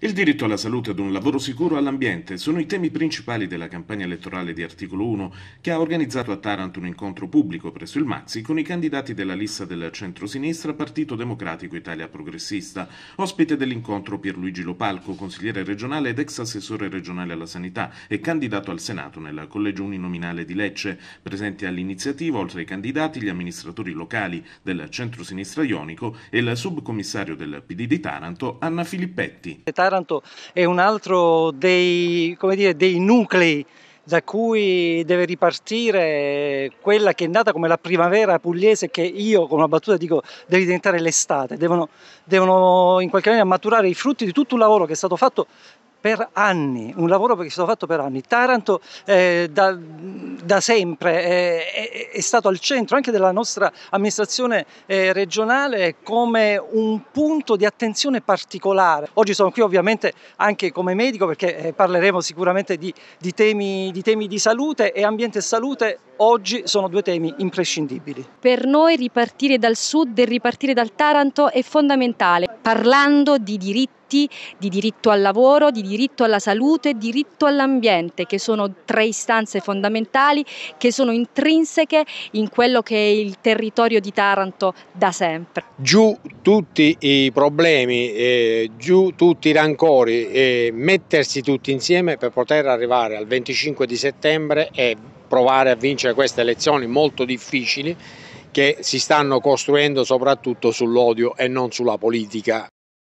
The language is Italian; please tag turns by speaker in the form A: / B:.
A: Il diritto alla salute ad un lavoro sicuro all'ambiente sono i temi principali della campagna elettorale di Articolo 1 che ha organizzato a Taranto un incontro pubblico presso il Mazzi con i candidati della lista del centro-sinistra Partito Democratico Italia Progressista. Ospite dell'incontro Pierluigi Lopalco, consigliere regionale ed ex assessore regionale alla sanità e candidato al Senato nella collegio uninominale di Lecce. Presenti all'iniziativa, oltre ai candidati, gli amministratori locali del centro-sinistra ionico e il subcommissario del PD di Taranto Anna Filippetti.
B: Taranto è un altro dei, dire, dei nuclei da cui deve ripartire quella che è nata come la primavera pugliese che io con una battuta dico deve diventare l'estate, devono, devono in qualche maniera maturare i frutti di tutto un lavoro che è stato fatto per anni, un lavoro che è stato fatto per anni. Taranto eh, da, da, sempre eh, è, è, stato al centro anche della nostra amministrazione eh, regionale come un punto di attenzione particolare. Oggi sono qui ovviamente anche come medico perché eh, parleremo sicuramente di, di, temi, di temi di salute e ambiente e salute oggi sono due temi imprescindibili.
C: Per noi ripartire dal sud e ripartire dal Taranto è fondamentale. Parlando di diritti diritti, di diritto al lavoro, di diritto alla salute, diritto all'ambiente, che sono tre istanze fondamentali che sono intrinseche in quello che è il territorio di Taranto da sempre.
D: Giù tutti i problemi, eh, giù tutti i rancori, eh, mettersi tutti insieme per poter arrivare al 25 di settembre e provare a vincere queste elezioni molto difficili che si stanno costruendo soprattutto sull'odio e non sulla politica.